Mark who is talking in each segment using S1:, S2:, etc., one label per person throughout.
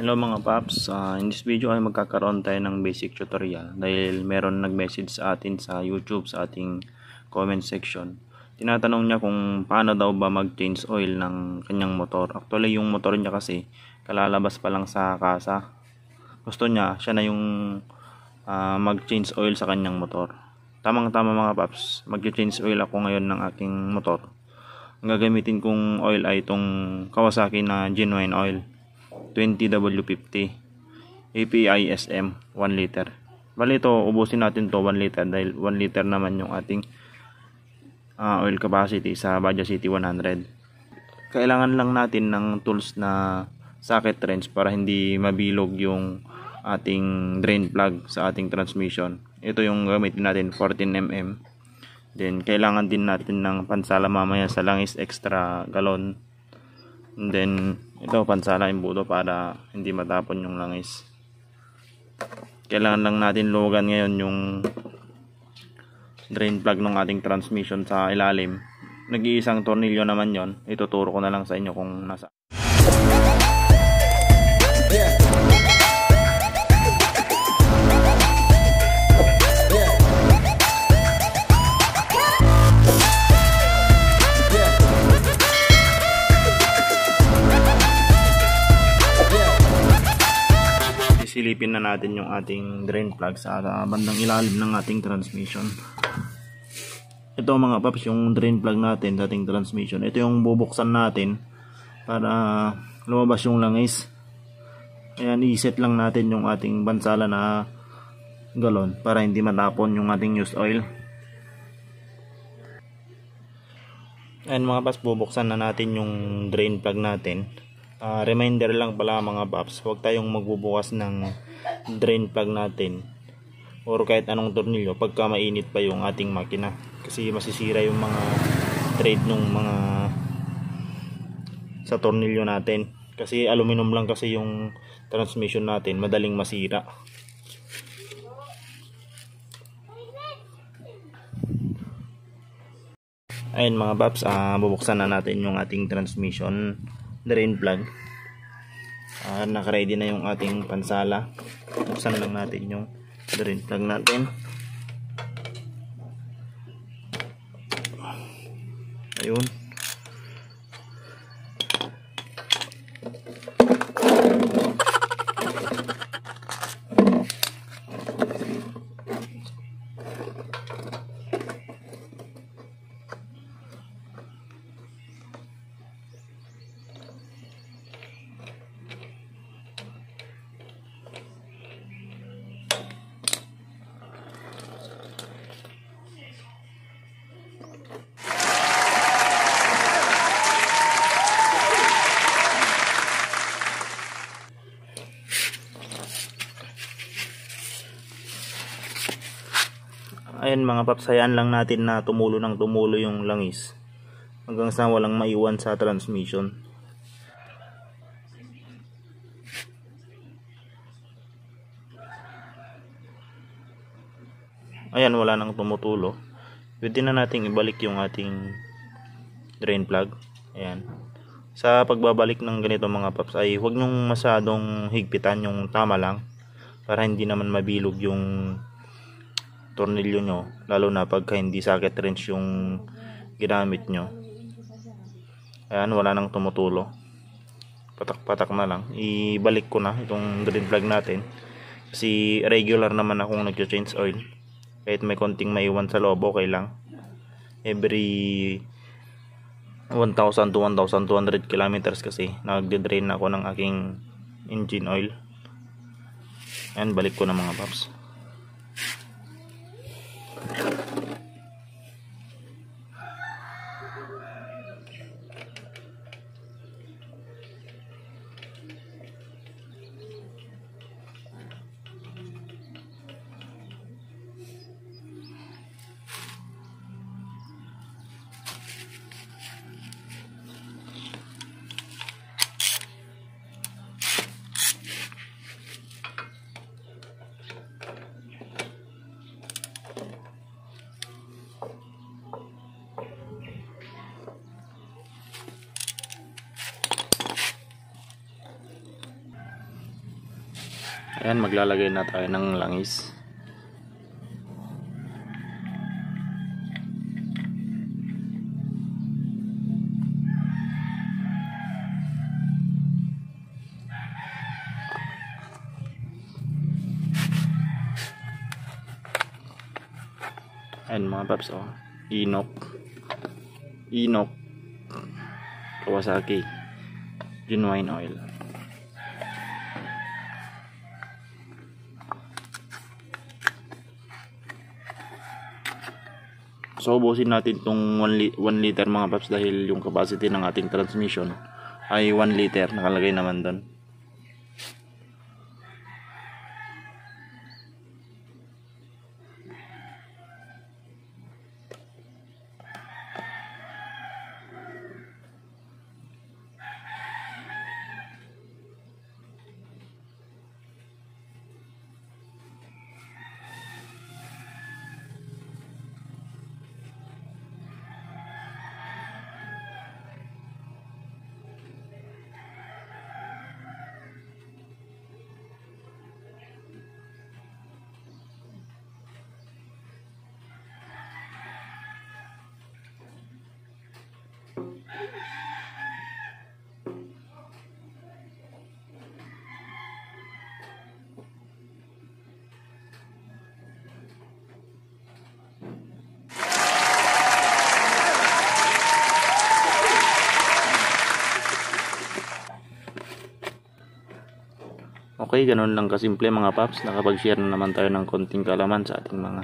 S1: Hello mga paps, uh, in this video ay magkakaroon tayo ng basic tutorial dahil meron nag-message sa atin sa YouTube sa ating comment section. Tinatanong niya kung paano daw ba mag-change oil ng kanyang motor. Actually yung motor niya kasi kalalabas pa lang sa kasa. Gusto niya siya na yung uh, mag-change oil sa kanyang motor. Tamang tama mga paps, mag-change oil ako ngayon ng aking motor. Ang gagamitin kong oil ay itong Kawasaki na genuine oil 20W50 APISM 1 liter bali ito ubusin natin to 1 liter dahil 1 liter naman yung ating uh, oil capacity sa Baja City 100 kailangan lang natin ng tools na socket wrench para hindi mabilog yung ating drain plug sa ating transmission ito yung gamitin natin 14mm Then, kailangan din natin ng pansala mamaya sa langis extra galon. And then, ito pansala yung buto para hindi matapon yung langis kailangan lang natin lugan ngayon yung drain plug ng ating transmission sa ilalim nag-iisang tornilyo naman yon ituturo ko na lang sa inyo kung nasa silipin na natin yung ating drain plug sa bandang ilalim ng ating transmission ito mga paps yung drain plug natin sa ating transmission ito yung bubuksan natin para lumabas yung langis ayan i-set lang natin yung ating bansala na galon para hindi matapon yung ating used oil ayan mga paps bubuksan na natin yung drain plug natin uh, reminder lang pala mga paps huwag tayong magbubukas ng drain plug natin or kahit anong tornilyo pagka mainit pa yung ating makina kasi masisira yung mga thread nung mga sa tornilyo natin kasi aluminum lang kasi yung transmission natin madaling masira ayun mga paps uh, ah, bubuksan na natin yung ating transmission the rain plug uh, ah, nakaready na yung ating pansala buksan lang natin yung the rain plug natin ayun ayun mga paps, lang natin na tumulo ng tumulo yung langis. Hanggang sa walang maiwan sa transmission. Ayan, wala nang tumutulo. Pwede na natin ibalik yung ating drain plug. Ayan. Sa pagbabalik ng ganito mga paps ay huwag nyong masadong higpitan yung tama lang para hindi naman mabilog yung tornilyo nyo lalo na pagka hindi socket wrench yung ginamit nyo ayan wala nang tumutulo patak patak na lang ibalik ko na itong green flag natin kasi regular naman akong nagcha-change oil kahit may konting maiwan sa loob okay lang every 1,000 to 1,200 kilometers kasi nagde-drain ako ng aking engine oil and balik ko na mga paps Ayan, maglalagay na tayo ng langis. Ayan mga paps, oh. Inok. Inok. Kawasaki. Genuine oil. So, ubusin natin itong 1, 1 liter mga paps dahil yung capacity ng ating transmission ay 1 liter. Nakalagay naman doon. Okay, ganun lang kasimple mga paps. Nakapag-share na naman tayo ng konting kalaman sa ating mga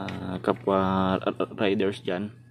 S1: uh, kapwa riders dyan.